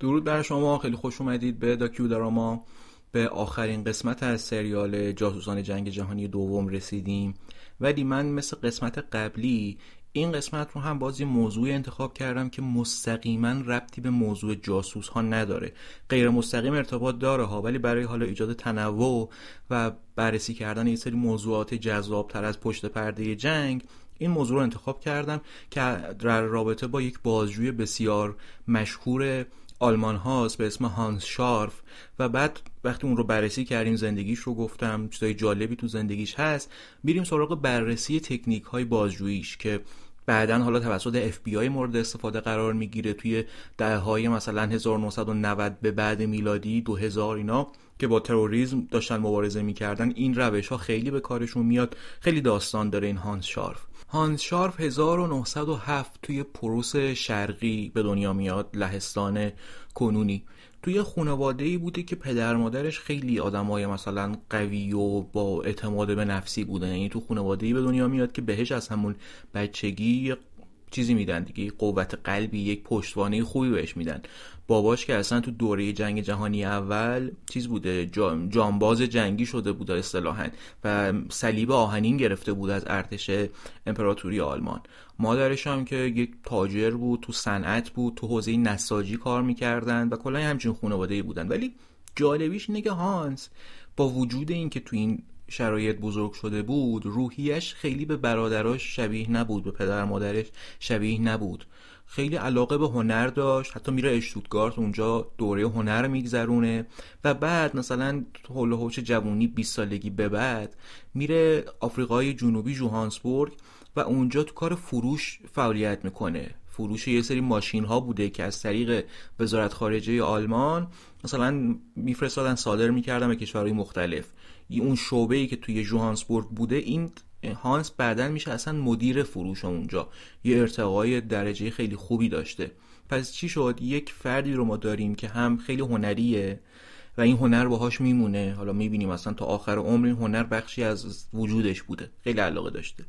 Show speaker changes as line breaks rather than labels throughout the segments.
درود بر شما خیلی خوش اومدید به داکیو دراما به آخرین قسمت از سریال جاسوسان جنگ جهانی دوم رسیدیم ولی من مثل قسمت قبلی این قسمت رو هم بازی موضوعی انتخاب کردم که مستقیما ربطی به موضوع جاسوس ها نداره غیر مستقیم ارتباط داره ها ولی برای حالا ایجاد تنوع و بررسی کردن یه سری موضوعات تر از پشت پرده جنگ این موضوع رو انتخاب کردم که در رابطه با یک بازجوی بسیار مشهور آلمان هاست به اسم هانس شارف و بعد وقتی اون رو بررسی کردیم زندگیش رو گفتم چیزای جالبی تو زندگیش هست میریم سراغ بررسی تکنیک های بازجوییش که بعدا حالا توسط FBI مورد استفاده قرار میگیره توی های مثلا 1990 به بعد میلادی 2000 اینا که با تروریسم داشتن مبارزه میکردن این روش ها خیلی به کارشون میاد خیلی داستان داره این هانس شارف هانس شارف 1907 توی پروس شرقی به دنیا میاد لهستان کنونی توی خانواده ای بوده که پدر مادرش خیلی آدمای مثلا قوی و با اعتماد به نفسی بودن یعنی تو خانواده ای به دنیا میاد که بهش از همون بچگی چیزی میدن دیگه قوت قلبی یک پشتوانه خوبی بهش میدن باباش که اصلا تو دوره جنگ جهانی اول چیز بوده جانباز جنگی شده بوده اصطلاحا و صلیب آهنین گرفته بود از ارتش امپراتوری آلمان مادرش هم که یک تاجر بود تو صنعت بود تو حوزه نساجی کار میکردن و کلا همچین خانواده ای بودن ولی جالبیش اینه که هانس با وجود اینکه تو این شرایط بزرگ شده بود روحیش خیلی به برادراش شبیه نبود به پدر مادرش شبیه نبود خیلی علاقه به هنر داشت حتی میره اشتودگارت اونجا دوره هنر میگذرونه و بعد مثلا هول هوش جوونی 20 سالگی به بعد میره آفریقای جنوبی جوهانسبورگ و اونجا تو کار فروش فعالیت میکنه فروش یه سری ماشین ها بوده که از طریق وزارت خارجه آلمان مثلا میفرستادن صادر میکردن به کشورهای مختلف اون شعبه ای که توی جوهانسبورگ بوده این هانس بعدا میشه اصلا مدیر فروش اونجا یه ارتقای درجه خیلی خوبی داشته پس چی شد یک فردی رو ما داریم که هم خیلی هنریه و این هنر باهاش میمونه حالا میبینیم اصلا تا آخر عمر این هنر بخشی از وجودش بوده خیلی علاقه داشته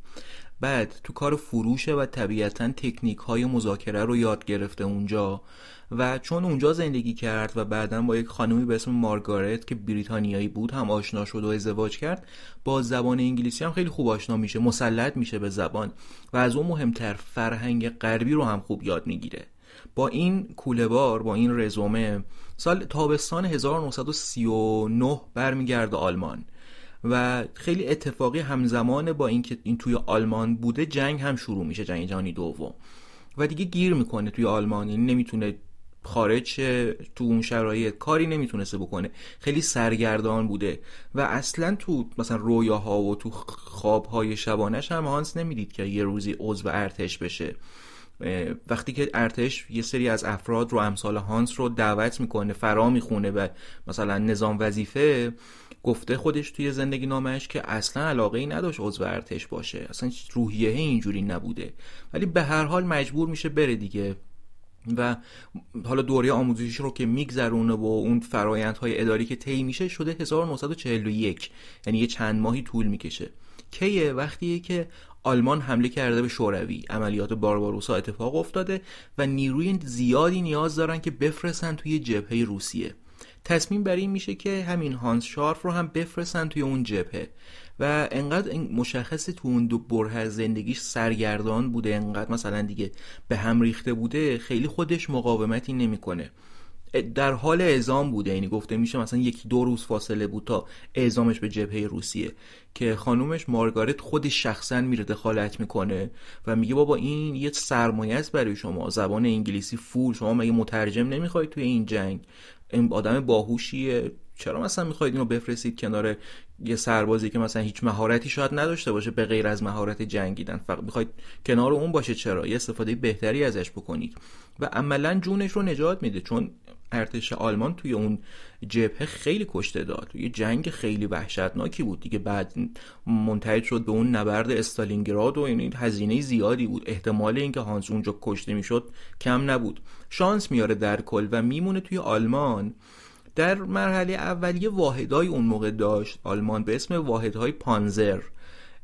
بعد تو کار فروشه و طبیعتا تکنیک های مذاکره رو یاد گرفته اونجا و چون اونجا زندگی کرد و بعدا با یک خانمی به اسم مارگارت که بریتانیایی بود هم آشنا شد و ازدواج کرد با زبان انگلیسی هم خیلی خوب آشنا میشه مسلط میشه به زبان و از اون مهمتر فرهنگ غربی رو هم خوب یاد میگیره با این کوله با این رزومه سال تابستان 1939 برمیگرده آلمان و خیلی اتفاقی همزمان با اینکه این توی آلمان بوده جنگ هم شروع میشه جنگ جهانی دوم و دیگه گیر میکنه توی آلمان این یعنی نمیتونه خارج تو اون شرایط کاری نمیتونسته بکنه خیلی سرگردان بوده و اصلا تو مثلا رویاها و تو خوابهای شبانش هم هانس نمیدید که یه روزی عضو ارتش بشه وقتی که ارتش یه سری از افراد رو امثال هانس رو دعوت میکنه فرا میخونه و مثلا نظام وظیفه گفته خودش توی زندگی نامش که اصلا علاقه ای نداشت عضو ارتش باشه اصلا روحیه اینجوری نبوده ولی به هر حال مجبور میشه بره دیگه و حالا دوره آموزشی رو که میگذرونه و اون فرایندهای اداری که طی میشه شده 1941 یعنی یه چند ماهی طول میکشه کیه وقتیه که آلمان حمله کرده به شوروی عملیات بارباروسا اتفاق افتاده و نیروی زیادی نیاز دارن که بفرستن توی جبهه روسیه تصمیم بر این میشه که همین هانس شارف رو هم بفرستن توی اون جبهه و انقدر مشخص تو اون دو بره زندگیش سرگردان بوده انقدر مثلا دیگه به هم ریخته بوده خیلی خودش مقاومتی نمیکنه در حال اعزام بوده یعنی گفته میشه مثلا یکی دو روز فاصله بود تا اعزامش به جبهه روسیه که خانومش مارگارت خودش شخصا میره دخالت میکنه و میگه بابا این یه سرمایه است برای شما زبان انگلیسی فول شما مگه مترجم نمیخواید توی این جنگ این آدم باهوشیه چرا مثلا میخواید اینو بفرستید کنار یه سربازی که مثلا هیچ مهارتی شاید نداشته باشه به غیر از مهارت جنگیدن فقط میخواید کنار اون باشه چرا یه استفاده بهتری ازش بکنید و عملا جونش رو نجات میده چون ارتش آلمان توی اون جبهه خیلی کشته داد یه جنگ خیلی وحشتناکی بود دیگه بعد منتهی شد به اون نبرد استالینگراد و این هزینه زیادی بود احتمال اینکه هانس اونجا کشته میشد کم نبود شانس میاره در کل و میمونه توی آلمان در مرحله یه واحدای اون موقع داشت آلمان به اسم واحدهای پانزر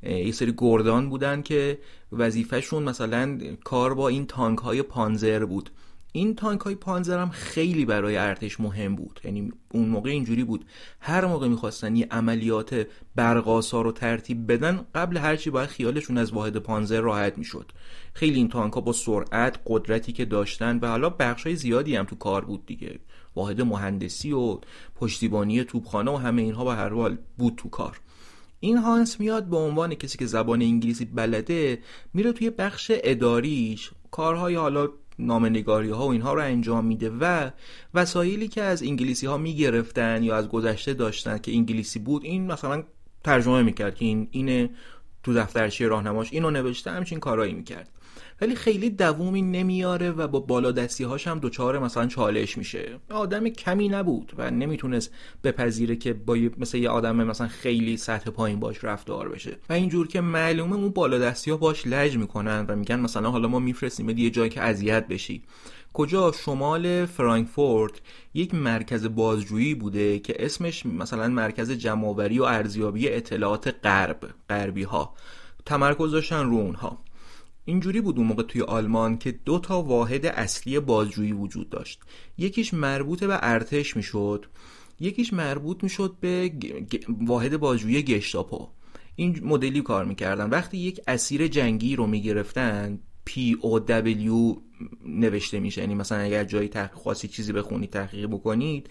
یه سری گردان بودن که وظیفهشون مثلا کار با این تانک های پانزر بود این تانک های هم خیلی برای ارتش مهم بود یعنی اون موقع اینجوری بود هر موقع میخواستن یه عملیات برقاسا رو ترتیب بدن قبل هرچی باید خیالشون از واحد پانزر راحت میشد خیلی این تانک ها با سرعت قدرتی که داشتن و حالا بخش های زیادی هم تو کار بود دیگه واحد مهندسی و پشتیبانی توبخانه و همه اینها به هر حال بود تو کار این هانس میاد به عنوان کسی که زبان انگلیسی بلده میره توی بخش اداریش کارهای حالا نامنگاری ها و اینها رو انجام میده و وسایلی که از انگلیسی ها میگرفتن یا از گذشته داشتن که انگلیسی بود این مثلا ترجمه میکرد که این اینه تو دفترچه راهنماش اینو نوشته همچین کارایی میکرد ولی خیلی دوومی نمیاره و با بالادستیهاش هاش هم دچار مثلا چالش میشه آدم کمی نبود و نمیتونست بپذیره که با مثل یه آدم مثلا خیلی سطح پایین باش رفتار بشه و اینجور که معلومه اون بالادستی ها باش لج میکنن و میگن مثلا حالا ما میفرستیم یه جایی که اذیت بشی کجا شمال فرانکفورت یک مرکز بازجویی بوده که اسمش مثلا مرکز جمعآوری و ارزیابی اطلاعات غرب غربی ها تمرکز داشتن رو اونها اینجوری بود اون موقع توی آلمان که دو تا واحد اصلی بازجویی وجود داشت یکیش مربوط به ارتش میشد یکیش مربوط میشد به واحد بازجویی گشتاپو این مدلی کار میکردن وقتی یک اسیر جنگی رو میگرفتن دبلیو نوشته میشه یعنی مثلا اگر جایی تحقیق خاصی چیزی بخونید تحقیق بکنید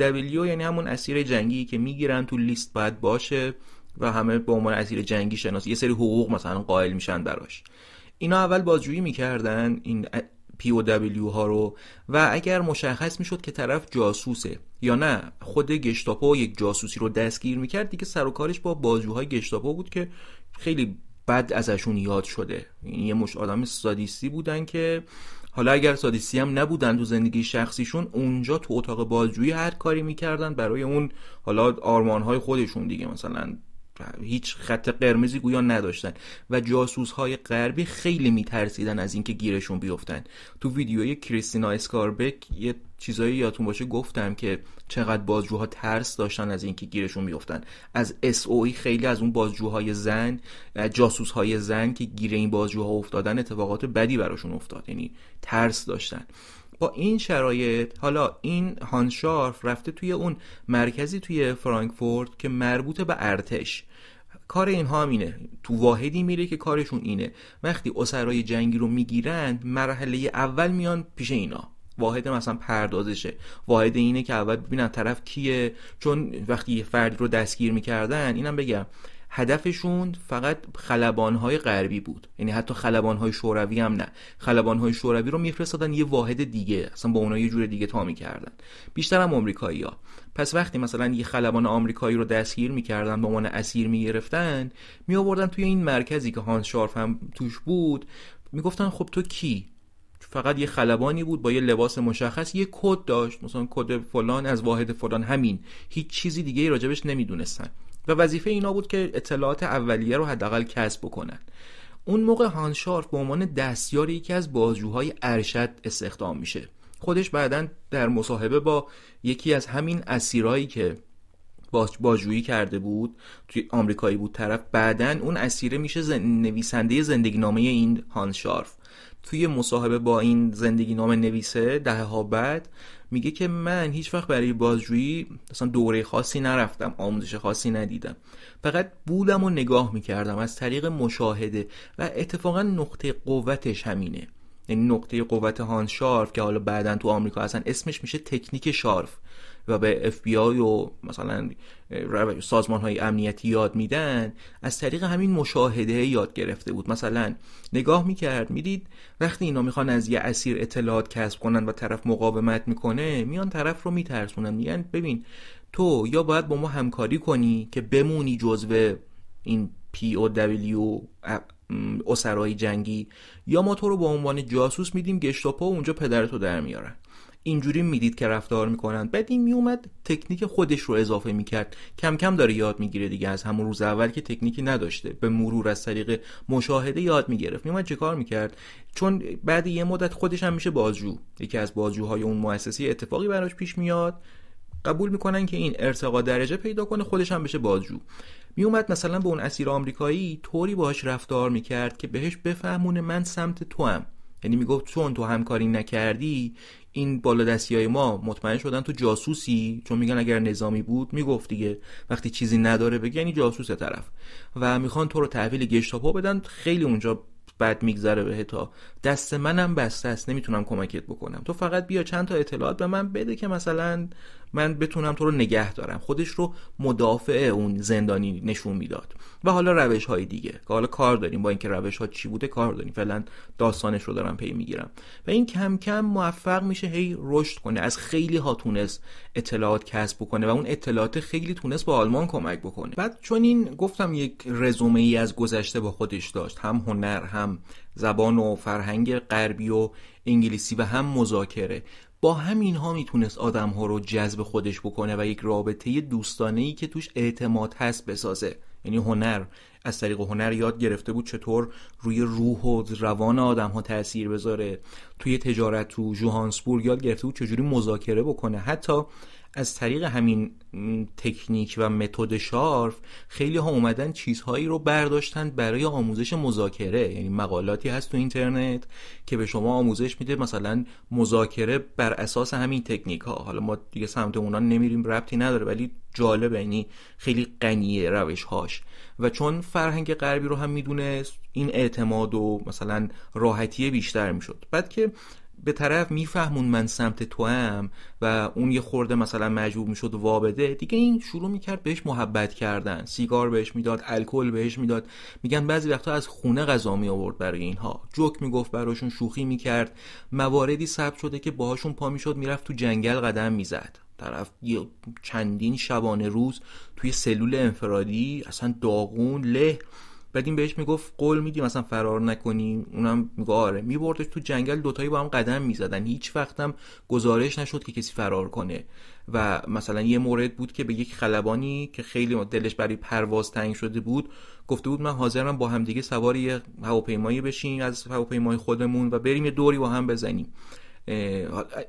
دبلیو یعنی همون اسیر جنگی که میگیرن تو لیست باید باشه و همه به عنوان اسیر جنگی شناس یه سری حقوق مثلا قائل میشن براش اینا اول بازجویی میکردن این دبلیو ها رو و اگر مشخص میشد که طرف جاسوسه یا نه خود گشتاپو یک جاسوسی رو دستگیر میکرد دیگه سر و کارش با بازجوهای گشتاپو بود که خیلی بد ازشون یاد شده این یعنی یه مش آدم سادیستی بودن که حالا اگر سادیستی هم نبودن تو زندگی شخصیشون اونجا تو اتاق بازجویی هر کاری میکردن برای اون حالا آرمانهای خودشون دیگه مثلا هیچ خط قرمزی گویا نداشتن و جاسوس های غربی خیلی میترسیدن از اینکه گیرشون بیفتن تو ویدیوی کریستینا اسکاربک یه چیزایی یادتون باشه گفتم که چقدر بازجوها ترس داشتن از اینکه گیرشون بیفتن از اس ای e خیلی از اون بازجوهای زن های زن که گیر این بازجوها افتادن اتفاقات بدی براشون افتاد یعنی ترس داشتن با این شرایط حالا این هانشارف رفته توی اون مرکزی توی فرانکفورت که مربوط به ارتش کار اینها هم اینه تو واحدی میره که کارشون اینه وقتی اسرای جنگی رو میگیرن مرحله اول میان پیش اینا واحد مثلا پردازشه واحد اینه که اول ببینن طرف کیه چون وقتی یه فرد رو دستگیر میکردن اینم بگم هدفشون فقط خلبانهای غربی بود یعنی حتی خلبانهای شوروی هم نه خلبانهای شوروی رو میفرستادن یه واحد دیگه اصلا با اونها یه جور دیگه تا میکردن بیشتر هم ها پس وقتی مثلا یه خلبان آمریکایی رو دستگیر میکردن به عنوان اسیر میگرفتن می توی این مرکزی که هانس شارف هم توش بود میگفتن خب تو کی فقط یه خلبانی بود با یه لباس مشخص یه کد داشت مثلا کد فلان از واحد فلان همین هیچ چیزی دیگه راجبش نمیدونستن و وظیفه اینا بود که اطلاعات اولیه رو حداقل کسب بکنن اون موقع هانشارف به عنوان دستیار یکی از بازجوهای ارشد استخدام میشه خودش بعدا در مصاحبه با یکی از همین اسیرایی که بازجویی کرده بود توی آمریکایی بود طرف بعدا اون اسیره میشه نویسنده زندگی نامه این هانشارف توی مصاحبه با این زندگی نامه نویسه دهها ها بعد میگه که من هیچ وقت برای بازجویی مثلا دوره خاصی نرفتم آموزش خاصی ندیدم فقط بودم و نگاه میکردم از طریق مشاهده و اتفاقا نقطه قوتش همینه یعنی نقطه قوت هانس شارف که حالا بعدا تو آمریکا اصلا اسمش میشه تکنیک شارف و به اف بی آی و مثلا سازمان های امنیتی یاد میدن از طریق همین مشاهده یاد گرفته بود مثلا نگاه میکرد میدید وقتی اینا میخوان از یه اسیر اطلاعات کسب کنن و طرف مقاومت میکنه میان طرف رو میترسونن میگن ببین تو یا باید با ما همکاری کنی که بمونی جزو این پی او دبلیو اسرای جنگی یا ما تو رو به عنوان جاسوس میدیم گشت و اونجا پدرتو در میارن اینجوری میدید که رفتار میکنن بعد این میومد تکنیک خودش رو اضافه میکرد کم کم داره یاد میگیره دیگه از همون روز اول که تکنیکی نداشته به مرور از طریق مشاهده یاد میگرفت میومد چه کار میکرد چون بعد یه مدت خودش هم میشه بازجو یکی از بازجوهای اون مؤسسه اتفاقی براش پیش میاد قبول میکنن که این ارتقا درجه پیدا کنه خودش هم بشه بازجو میومد مثلا به اون اسیر آمریکایی طوری باهاش رفتار میکرد که بهش بفهمونه من سمت تو هم یعنی میگفت چون تو همکاری نکردی این بالا دستی های ما مطمئن شدن تو جاسوسی چون میگن اگر نظامی بود میگفت دیگه وقتی چیزی نداره بگی یعنی جاسوس طرف و میخوان تو رو تحویل گشتاپو بدن خیلی اونجا بد میگذره به تا دست منم بسته است نمیتونم کمکت بکنم تو فقط بیا چند تا اطلاعات به من بده که مثلا من بتونم تو رو نگه دارم خودش رو مدافع اون زندانی نشون میداد و حالا روش های دیگه که حالا کار داریم با اینکه روش ها چی بوده کار داریم فعلا داستانش رو دارم پی میگیرم و این کم کم موفق میشه هی رشد کنه از خیلی ها تونست اطلاعات کسب بکنه و اون اطلاعات خیلی تونست به آلمان کمک بکنه بعد چون این گفتم یک رزومه ای از گذشته با خودش داشت هم هنر هم زبان و فرهنگ غربی و انگلیسی و هم مذاکره با همین ها میتونست آدم ها رو جذب خودش بکنه و یک رابطه دوستانه ای که توش اعتماد هست بسازه یعنی هنر از طریق هنر یاد گرفته بود چطور روی روح و روان آدم ها تاثیر بذاره توی تجارت تو جوهانسبورگ یاد گرفته بود چجوری مذاکره بکنه حتی از طریق همین تکنیک و متد شارف خیلی ها اومدن چیزهایی رو برداشتن برای آموزش مذاکره یعنی مقالاتی هست تو اینترنت که به شما آموزش میده مثلا مذاکره بر اساس همین تکنیک ها حالا ما دیگه سمت اونا نمیریم ربطی نداره ولی جالبه یعنی خیلی غنیه روش هاش و چون فرهنگ غربی رو هم میدونه این اعتماد و مثلا راحتی بیشتر میشد بعد که به طرف میفهمون من سمت تو هم و اون یه خورده مثلا مجبور میشد وابده دیگه این شروع میکرد بهش محبت کردن سیگار بهش میداد الکل بهش میداد میگن بعضی وقتا از خونه غذا می آورد برای اینها جوک میگفت براشون شوخی میکرد مواردی ثبت شده که باهاشون پا میشد میرفت تو جنگل قدم میزد طرف یه چندین شبانه روز توی سلول انفرادی اصلا داغون له بعد این بهش میگفت قول میدی مثلا فرار نکنی اونم میگه آره میبردش تو جنگل دوتایی با هم قدم میزدن هیچ وقتم گزارش نشد که کسی فرار کنه و مثلا یه مورد بود که به یک خلبانی که خیلی دلش برای پرواز تنگ شده بود گفته بود من حاضرم با همدیگه سوار یه هواپیمایی بشیم از هواپیمای خودمون و بریم یه دوری با هم بزنیم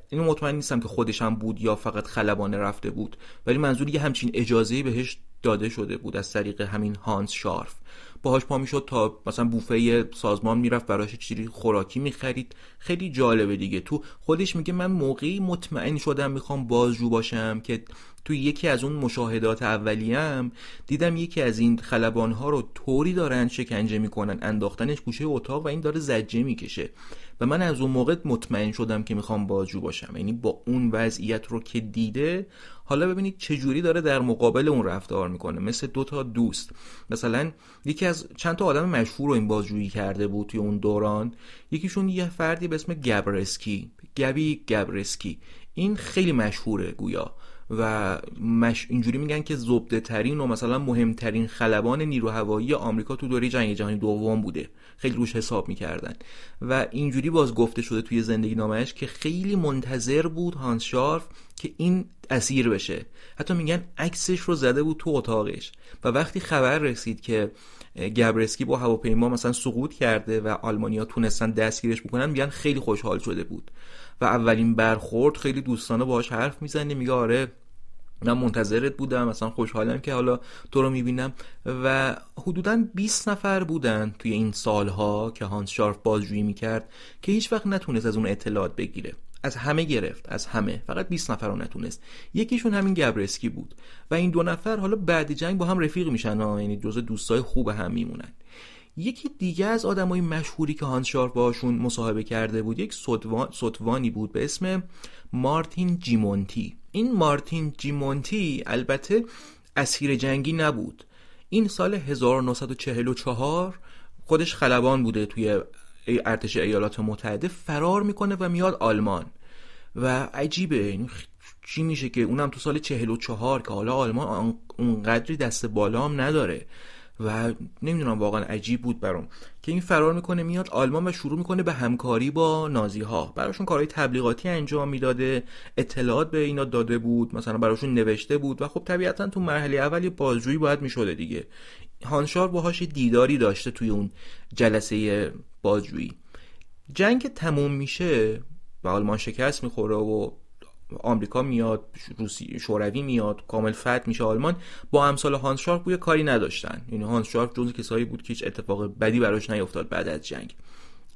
اینو مطمئن نیستم که خودش هم بود یا فقط خلبانه رفته بود ولی منظور یه همچین اجازه بهش داده شده بود از طریق همین هانس شارف باهاش پا میشد تا مثلا بوفه سازمان میرفت براش چیزی خوراکی میخرید خیلی جالبه دیگه تو خودش میگه من موقعی مطمئن شدم میخوام بازجو باشم که توی یکی از اون مشاهدات اولیم دیدم یکی از این خلبان ها رو طوری دارن شکنجه میکنن انداختنش گوشه اتاق و این داره زجه میکشه و من از اون موقع مطمئن شدم که میخوام بازجو باشم یعنی با اون وضعیت رو که دیده حالا ببینید چه جوری داره در مقابل اون رفتار میکنه مثل دو تا دوست مثلا یکی از چند تا آدم مشهور رو این بازجویی کرده بود توی اون دوران یکیشون یه فردی به اسم گبرسکی گبی گبرسکی این خیلی مشهوره گویا و مش اینجوری میگن که زبده ترین و مثلا مهمترین خلبان نیرو هوایی آمریکا تو دوره جنگ جهانی دوم بوده خیلی روش حساب میکردن و اینجوری باز گفته شده توی زندگی نامش که خیلی منتظر بود هانس شارف که این اسیر بشه حتی میگن عکسش رو زده بود تو اتاقش و وقتی خبر رسید که گبرسکی با هواپیما مثلا سقوط کرده و آلمانیا تونستن دستگیرش بکنن میگن خیلی خوشحال شده بود و اولین برخورد خیلی دوستانه باهاش حرف میزنه میگه آره من منتظرت بودم مثلا خوشحالم که حالا تو رو میبینم و حدودا 20 نفر بودن توی این سالها که هانس شارف بازجویی میکرد که هیچ وقت نتونست از اون اطلاعات بگیره از همه گرفت از همه فقط 20 نفر رو نتونست یکیشون همین گبرسکی بود و این دو نفر حالا بعد جنگ با هم رفیق میشن یعنی جزء دوستای خوب هم میمونن یکی دیگه از آدمای مشهوری که هانس شارف باشون مصاحبه کرده بود یک صدوان، بود به اسم مارتین جیمونتی این مارتین جیمونتی البته اسیر جنگی نبود این سال 1944 خودش خلبان بوده توی ارتش ایالات متحده فرار میکنه و میاد آلمان و عجیبه یعنی چی میشه که اونم تو سال 44 که حالا آلمان اونقدری دست بالام نداره و نمیدونم واقعا عجیب بود برام که این فرار میکنه میاد آلمان و شروع میکنه به همکاری با نازی ها براشون کارهای تبلیغاتی انجام میداده اطلاعات به اینا داده بود مثلا براشون نوشته بود و خب طبیعتا تو مرحله اولی یه بازجویی باید میشده دیگه هانشار باهاش دیداری داشته توی اون جلسه بازجویی جنگ تموم میشه و آلمان شکست میخوره و آمریکا میاد روسی شوروی میاد کامل فتح میشه آلمان با امثال هانس شارک بوی کاری نداشتن یعنی هانس شارک جزو کسایی بود که هیچ اتفاق بدی براش نیفتاد بعد از جنگ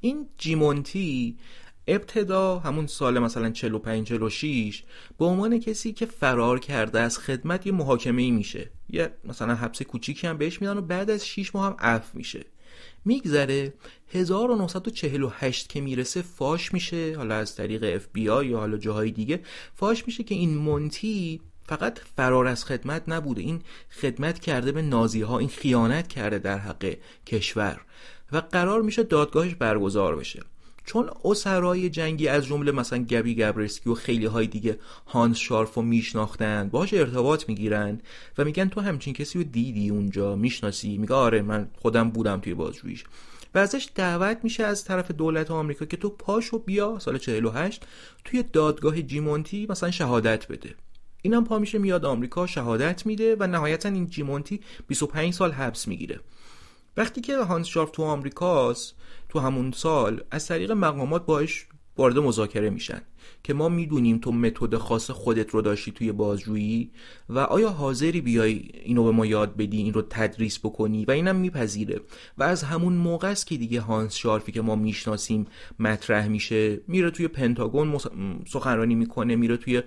این جیمونتی ابتدا همون سال مثلا 45 46 به عنوان کسی که فرار کرده از خدمت یه محاکمه ای میشه یه مثلا حبس کوچیکی هم بهش میدن و بعد از 6 ماه هم عفو میشه میگذره 1948 که میرسه فاش میشه حالا از طریق آی یا حالا جاهای دیگه فاش میشه که این مونتی فقط فرار از خدمت نبوده این خدمت کرده به نازی ها این خیانت کرده در حق کشور و قرار میشه دادگاهش برگزار بشه چون اسرای جنگی از جمله مثلا گبی گبرسکی و خیلی های دیگه هانس شارف رو میشناختن باهاش ارتباط میگیرن و میگن تو همچین کسی رو دیدی اونجا میشناسی میگه آره من خودم بودم توی بازجوییش و ازش دعوت میشه از طرف دولت آمریکا که تو پاشو بیا سال 48 توی دادگاه جیمونتی مثلا شهادت بده اینم پا میشه میاد آمریکا شهادت میده و نهایتا این جیمونتی 25 سال حبس میگیره وقتی که هانس شارف تو آمریکاست تو همون سال از طریق مقامات باش وارد مذاکره میشن که ما میدونیم تو متد خاص خودت رو داشتی توی بازجویی و آیا حاضری بیای اینو به ما یاد بدی این رو تدریس بکنی و اینم میپذیره و از همون موقع است که دیگه هانس شارفی که ما میشناسیم مطرح میشه میره توی پنتاگون سخنرانی میکنه میره توی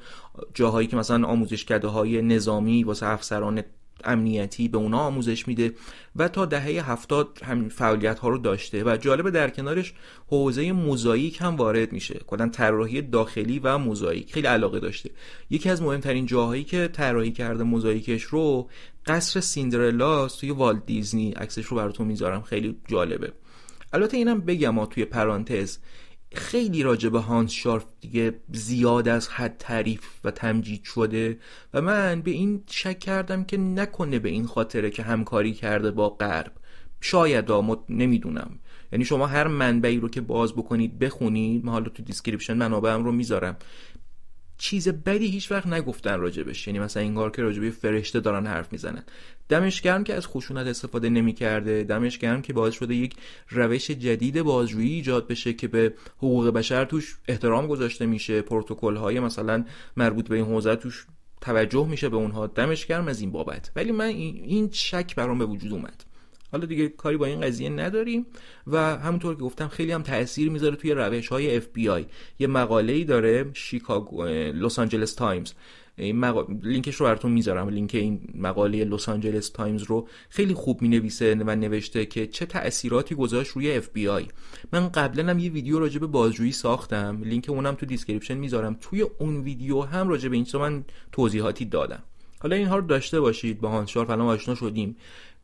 جاهایی که مثلا آموزشکده های نظامی واسه افسران امنیتی به اونا آموزش میده و تا دهه هفتاد همین فعالیت ها رو داشته و جالب در کنارش حوزه موزاییک هم وارد میشه کلا طراحی داخلی و موزاییک خیلی علاقه داشته یکی از مهمترین جاهایی که طراحی کرده موزاییکش رو قصر سیندرلا توی وال دیزنی عکسش رو براتون میذارم خیلی جالبه البته اینم بگم توی پرانتز خیلی راجع به هانس شارف دیگه زیاد از حد تعریف و تمجید شده و من به این شک کردم که نکنه به این خاطره که همکاری کرده با غرب شاید آمد نمیدونم یعنی شما هر منبعی رو که باز بکنید بخونید من حالا تو دیسکریپشن منابعم رو میذارم چیز بدی هیچ وقت نگفتن راجبش یعنی مثلا انگار که راجبه فرشته دارن حرف میزنن دمش گرم که از خشونت استفاده نمیکرده دمش گرم که باعث شده یک روش جدید بازجویی ایجاد بشه که به حقوق بشر توش احترام گذاشته میشه پروتکل های مثلا مربوط به این حوزه توش توجه میشه به اونها دمش گرم از این بابت ولی من این شک برام به وجود اومد حالا دیگه کاری با این قضیه نداریم و همونطور که گفتم خیلی هم تاثیر میذاره توی روش های اف بی آی یه مقاله ای داره شیکاگو لس آنجلس تایمز این لینکش رو براتون میذارم لینک این مقاله لس آنجلس تایمز رو خیلی خوب مینویسه و نوشته که چه تاثیراتی گذاشت روی اف بی آی من قبلا هم یه ویدیو راجع به بازجویی ساختم لینک اونم تو دیسکریپشن میذارم توی اون ویدیو هم راجع به این من توضیحاتی دادم حالا اینها رو داشته باشید با هانشار الان آشنا شدیم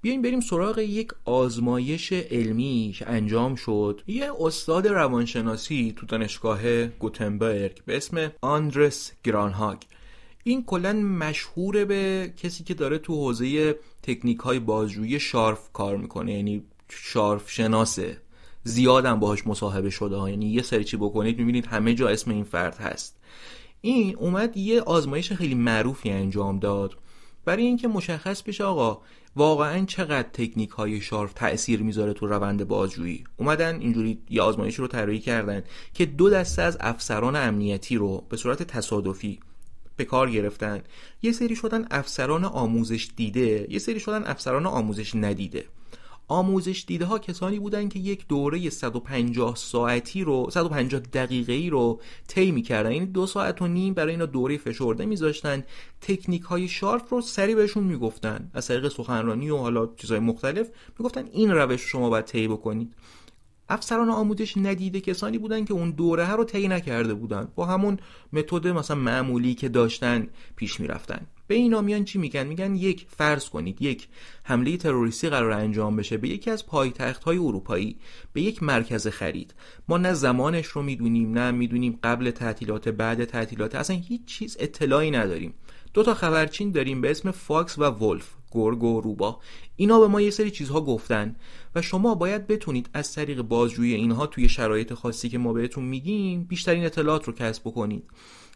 بیایم بریم سراغ یک آزمایش علمی که انجام شد یه استاد روانشناسی تو دانشگاه گوتنبرگ به اسم آندرس گرانهاگ این کلا مشهور به کسی که داره تو حوزه تکنیک های بازجویی شارف کار میکنه یعنی شارف شناسه زیادم باهاش مصاحبه شده ها یعنی یه سری چی بکنید میبینید همه جا اسم این فرد هست این اومد یه آزمایش خیلی معروفی انجام داد برای اینکه مشخص بشه آقا واقعا چقدر تکنیک های شارف تاثیر میذاره تو روند بازجویی اومدن اینجوری یه آزمایش رو طراحی کردن که دو دسته از افسران امنیتی رو به صورت تصادفی به کار گرفتن یه سری شدن افسران آموزش دیده یه سری شدن افسران آموزش ندیده آموزش دیده ها کسانی بودند که یک دوره 150 ساعتی رو 150 دقیقه ای رو طی میکردن یعنی دو ساعت و نیم برای اینا دوره فشرده میذاشتن تکنیک های شارف رو سری بهشون میگفتن از طریق سخنرانی و حالا چیزهای مختلف میگفتن این روش شما باید طی بکنید افسران آموزش ندیده کسانی بودن که اون دوره رو طی نکرده بودن با همون متد مثلا معمولی که داشتن پیش میرفتن به این آمیان چی میگن میگن یک فرض کنید یک حمله تروریستی قرار انجام بشه به یکی از پایتخت های اروپایی به یک مرکز خرید ما نه زمانش رو میدونیم نه میدونیم قبل تعطیلات بعد تعطیلات اصلا هیچ چیز اطلاعی نداریم دو تا خبرچین داریم به اسم فاکس و ولف گرگ و روبا اینا به ما یه سری چیزها گفتن و شما باید بتونید از طریق بازجویی اینها توی شرایط خاصی که ما بهتون میگیم بیشترین اطلاعات رو کسب بکنید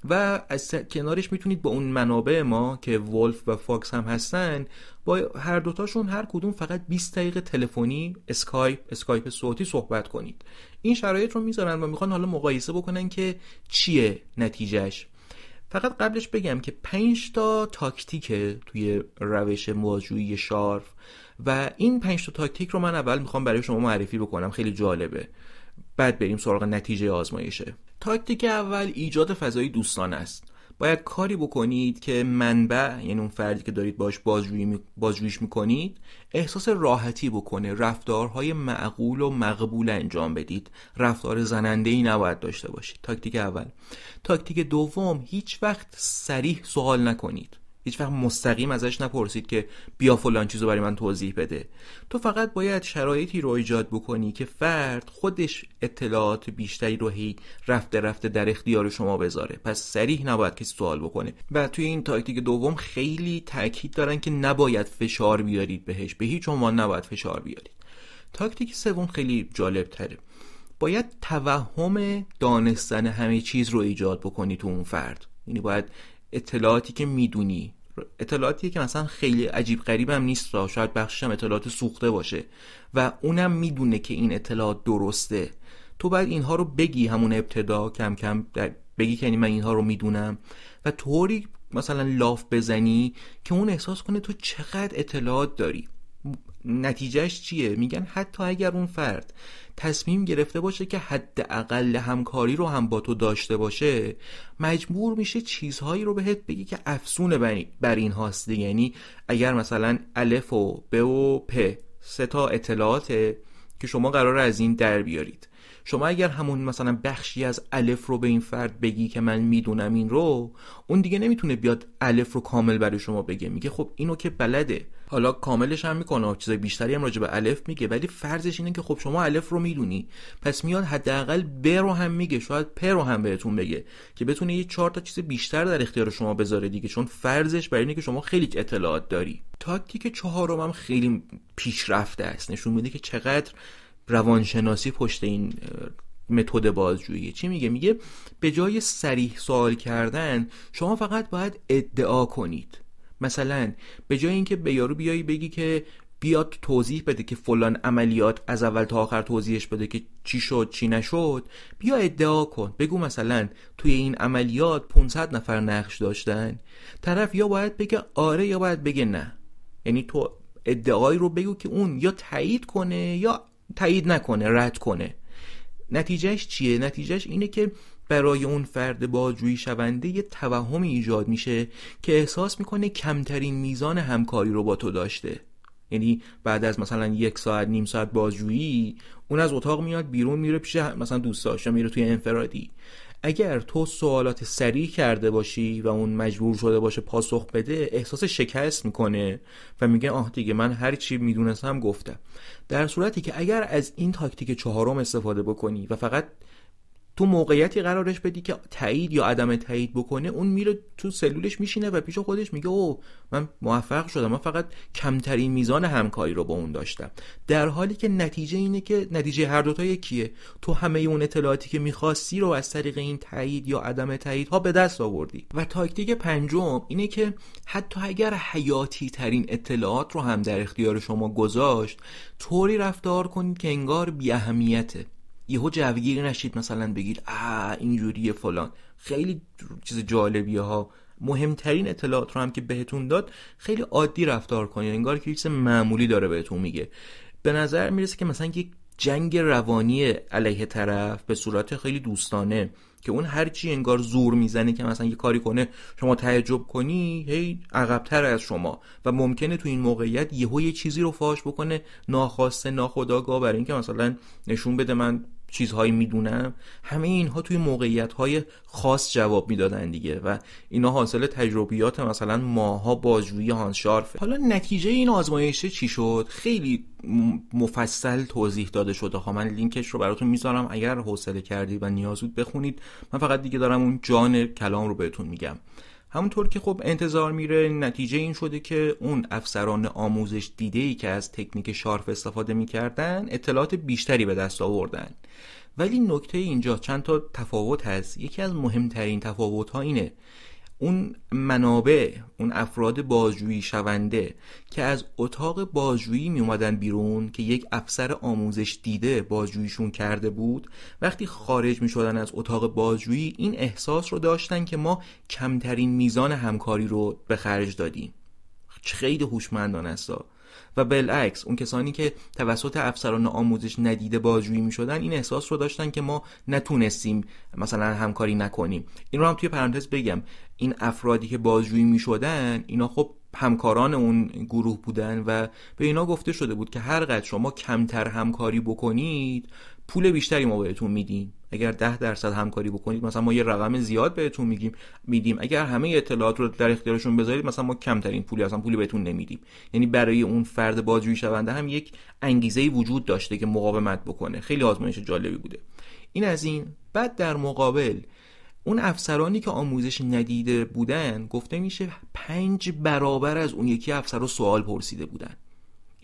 و از کنارش میتونید با اون منابع ما که ولف و فاکس هم هستن با هر دوتاشون هر کدوم فقط 20 دقیقه تلفنی اسکایپ اسکایپ صوتی صحبت کنید این شرایط رو میذارن و میخوان حالا مقایسه بکنن که چیه نتیجهش فقط قبلش بگم که 5 تا تاکتیک توی روش مواجهی شارف و این 5 تا تاکتیک رو من اول میخوام برای شما معرفی بکنم خیلی جالبه بعد بریم سراغ نتیجه آزمایشه تاکتیک اول ایجاد فضای دوستان است باید کاری بکنید که منبع یعنی اون فردی که دارید باش بازجویی بازجویش میکنید احساس راحتی بکنه رفتارهای معقول و مقبول انجام بدید رفتار زننده ای نباید داشته باشید تاکتیک اول تاکتیک دوم هیچ وقت سریح سوال نکنید هیچ وقت مستقیم ازش نپرسید که بیا فلان چیزو برای من توضیح بده تو فقط باید شرایطی رو ایجاد بکنی که فرد خودش اطلاعات بیشتری رو هی رفته رفته در اختیار شما بذاره پس سریح نباید کسی سوال بکنه و توی این تاکتیک دوم خیلی تاکید دارن که نباید فشار بیارید بهش به هیچ عنوان نباید فشار بیارید تاکتیک سوم خیلی جالب تره باید توهم دانستن همه چیز رو ایجاد بکنی تو اون فرد یعنی باید اطلاعاتی که میدونی اطلاعاتی که مثلا خیلی عجیب هم نیست را شاید هم اطلاعات سوخته باشه و اونم میدونه که این اطلاعات درسته تو باید اینها رو بگی همون ابتدا کم کم بگی که یعنی من اینها رو میدونم و طوری مثلا لاف بزنی که اون احساس کنه تو چقدر اطلاعات داری نتیجهش چیه میگن حتی اگر اون فرد تصمیم گرفته باشه که حداقل همکاری رو هم با تو داشته باشه مجبور میشه چیزهایی رو بهت بگی که افسون بر این هاست یعنی اگر مثلا الف و ب و پ سه تا اطلاعاته که شما قرار از این در بیارید شما اگر همون مثلا بخشی از الف رو به این فرد بگی که من میدونم این رو اون دیگه نمیتونه بیاد الف رو کامل برای شما بگه میگه خب اینو که بلده حالا کاملش هم میکنه چیزای بیشتری هم راجع به الف میگه ولی فرضش اینه که خب شما الف رو میدونی پس میاد حداقل ب رو هم میگه شاید پ رو هم بهتون بگه که بتونه یه چهار تا چیز بیشتر در اختیار شما بذاره دیگه چون فرضش برای اینه که شما خیلی اطلاعات داری تاکتیک چهارم هم خیلی پیشرفته است نشون میده که چقدر روانشناسی پشت این متد بازجویی چی میگه میگه به جای سریح سوال کردن شما فقط باید ادعا کنید مثلا به جای اینکه به یارو بیای بگی که بیاد توضیح بده که فلان عملیات از اول تا آخر توضیحش بده که چی شد چی نشد بیا ادعا کن بگو مثلا توی این عملیات 500 نفر نقش داشتن طرف یا باید بگه آره یا باید بگه نه یعنی تو ادعایی رو بگو که اون یا تایید کنه یا تایید نکنه رد کنه نتیجهش چیه نتیجهش اینه که برای اون فرد بازجویی شونده یه توهمی ایجاد میشه که احساس میکنه کمترین میزان همکاری رو با تو داشته یعنی بعد از مثلا یک ساعت نیم ساعت بازجویی اون از اتاق میاد بیرون میره پیش مثلا دوستاش میره توی انفرادی اگر تو سوالات سریع کرده باشی و اون مجبور شده باشه پاسخ بده احساس شکست میکنه و میگه آه دیگه من هر چی میدونستم گفتم در صورتی که اگر از این تاکتیک چهارم استفاده بکنی و فقط تو موقعیتی قرارش بدی که تایید یا عدم تایید بکنه اون میره تو سلولش میشینه و پیش خودش میگه او من موفق شدم من فقط کمترین میزان همکاری رو با اون داشتم در حالی که نتیجه اینه که نتیجه هر دوتا یکیه تو همه اون اطلاعاتی که میخواستی رو از طریق این تایید یا عدم تایید ها به دست آوردی و تاکتیک پنجم اینه که حتی اگر حیاتی ترین اطلاعات رو هم در اختیار شما گذاشت طوری رفتار کنید که انگار بی اهمیته یهو جوگیر نشید مثلا بگید آ اینجوری فلان خیلی چیز جالبیه ها مهمترین اطلاعات رو هم که بهتون داد خیلی عادی رفتار کنید انگار که چیز معمولی داره بهتون میگه به نظر میرسه که مثلا یک جنگ روانی علیه طرف به صورت خیلی دوستانه که اون هرچی انگار زور میزنه که مثلا یه کاری کنه شما تعجب کنی هی عقبتر از شما و ممکنه تو این موقعیت یهو یه چیزی رو فاش بکنه ناخواسته ناخداگاه برای اینکه مثلا نشون بده من چیزهایی میدونم همه اینها توی موقعیت های خاص جواب میدادن دیگه و اینا حاصل تجربیات مثلا ماها بازجویی هانس شارفه حالا نتیجه این آزمایشه چی شد خیلی مفصل توضیح داده شده ها من لینکش رو براتون میذارم اگر حوصله کردید و نیاز بود بخونید من فقط دیگه دارم اون جان کلام رو بهتون میگم همونطور که خب انتظار میره نتیجه این شده که اون افسران آموزش دیده ای که از تکنیک شارف استفاده میکردن اطلاعات بیشتری به دست آوردن ولی نکته اینجا چند تا تفاوت هست یکی از مهمترین تفاوت ها اینه اون منابع اون افراد بازجویی شونده که از اتاق بازجویی می اومدن بیرون که یک افسر آموزش دیده بازجوییشون کرده بود وقتی خارج می شدن از اتاق بازجویی این احساس رو داشتن که ما کمترین میزان همکاری رو به خرج دادیم خیلی هوشمندانه است و بالعکس اون کسانی که توسط افسران آموزش ندیده بازجویی میشدن این احساس رو داشتن که ما نتونستیم مثلا همکاری نکنیم این رو هم توی پرانتز بگم این افرادی که بازجویی میشدن اینا خب همکاران اون گروه بودن و به اینا گفته شده بود که هرقدر شما کمتر همکاری بکنید پول بیشتری ما بهتون میدیم اگر ده درصد همکاری بکنید مثلا ما یه رقم زیاد بهتون میگیم میدیم اگر همه اطلاعات رو در اختیارشون بذارید مثلا ما کمترین پولی اصلا پولی بهتون نمیدیم یعنی برای اون فرد بازجویی شونده هم یک انگیزه وجود داشته که مقاومت بکنه خیلی آزمایش جالبی بوده این از این بعد در مقابل اون افسرانی که آموزش ندیده بودن گفته میشه پنج برابر از اون یکی افسر رو سوال پرسیده بودن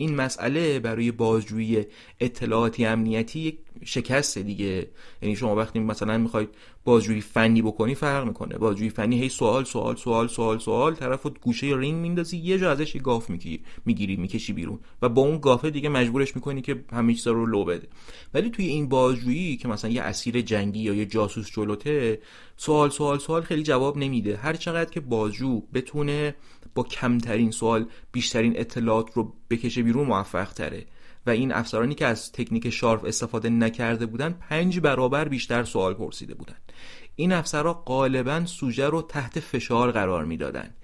این مسئله برای بازجویی اطلاعاتی امنیتی یک شکست دیگه یعنی شما وقتی مثلا میخواید بازجویی فنی بکنی فرق میکنه بازجویی فنی هی سوال سوال سوال سوال سوال طرفو گوشه رینگ میندازی یه جا ازش یه گاف میگیری میگیری میکشی بیرون و با اون گافه دیگه مجبورش میکنی که همه چیزا رو لو بده ولی توی این بازجویی که مثلا یه اسیر جنگی یا یه جاسوس جلوته سوال سوال سوال خیلی جواب نمیده هر چقدر که بازجو بتونه با کمترین سوال بیشترین اطلاعات رو بکشه بیرون موفق تره و این افسرانی که از تکنیک شارف استفاده نکرده بودند، پنج برابر بیشتر سوال پرسیده بودند. این افسرا غالبا سوژه رو تحت فشار قرار میدادند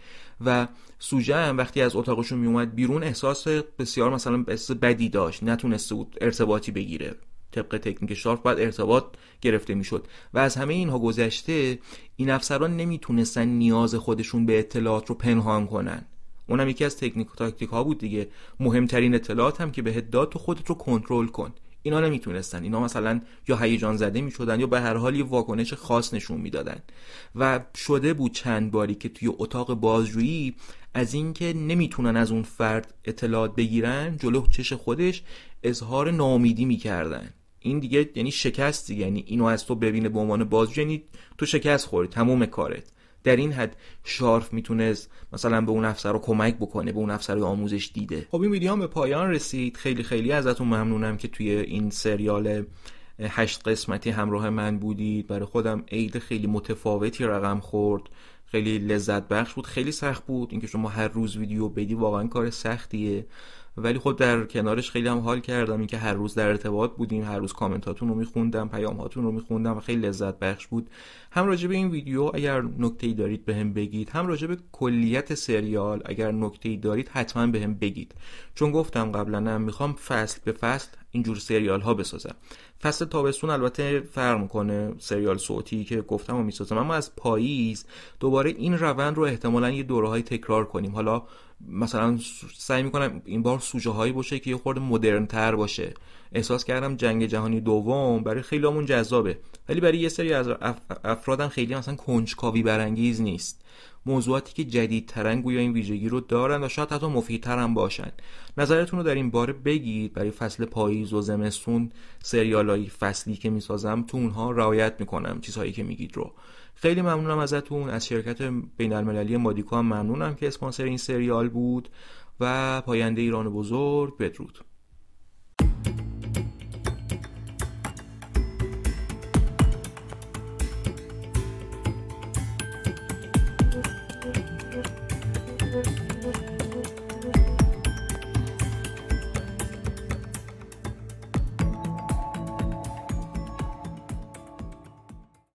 و سوژه هم وقتی از اتاقشون میومد بیرون احساس بسیار مثلا احساس بدی داشت نتونسته بود ارتباطی بگیره طبق تکنیک شارف باید ارتباط گرفته میشد و از همه اینها گذشته این افسران نمیتونستن نیاز خودشون به اطلاعات رو پنهان کنن اونم یکی از تکنیک و تاکتیک ها بود دیگه مهمترین اطلاعات هم که به داد تو خودت رو کنترل کن اینا نمیتونستن اینا مثلا یا هیجان زده میشدن یا به هر حال یه واکنش خاص نشون میدادن و شده بود چند باری که توی اتاق بازجویی از اینکه نمیتونن از اون فرد اطلاعات بگیرن جلو چش خودش اظهار ناامیدی میکردن این دیگه یعنی شکست دیگه یعنی اینو از تو ببینه به عنوان بازجو یعنی تو شکست خوری تموم کارت در این حد شارف میتونست مثلا به اون افسر رو کمک بکنه به اون افسر آموزش دیده خب این ویدیو هم به پایان رسید خیلی خیلی ازتون ممنونم که توی این سریال هشت قسمتی همراه من بودید برای خودم عید خیلی متفاوتی رقم خورد خیلی لذت بخش بود خیلی سخت بود اینکه شما هر روز ویدیو بدی واقعا کار سختیه ولی خب در کنارش خیلی هم حال کردم اینکه هر روز در ارتباط بودیم هر روز کامنتاتون رو میخوندم پیام هاتون رو میخوندم و خیلی لذت بخش بود هم راجع به این ویدیو اگر نکته ای دارید بهم به بگید هم راجع به کلیت سریال اگر نکته ای دارید حتما بهم به بگید چون گفتم قبلا هم میخوام فصل به فصل اینجور سریال ها بسازم فصل تابستون البته فرق میکنه سریال صوتی که گفتم و میسازم اما از پاییز دوباره این روند رو احتمالا یه دوره های تکرار کنیم حالا مثلا سعی میکنم این بار سوژه هایی باشه که یه خورده مدرن تر باشه احساس کردم جنگ جهانی دوم برای خیلی همون جذابه ولی برای یه سری از افرادم خیلی مثلا کنجکاوی برانگیز نیست موضوعاتی که جدیدترن گویا این ویژگی رو دارن و شاید حتی مفیدتر هم باشن نظرتون رو در این باره بگید برای فصل پاییز و زمستون سریالایی فصلی که میسازم تو اونها رعایت میکنم چیزهایی که میگید رو خیلی ممنونم ازتون از شرکت بین المللی مادیکا ممنونم که اسپانسر این سریال بود و پاینده ایران بزرگ بدرود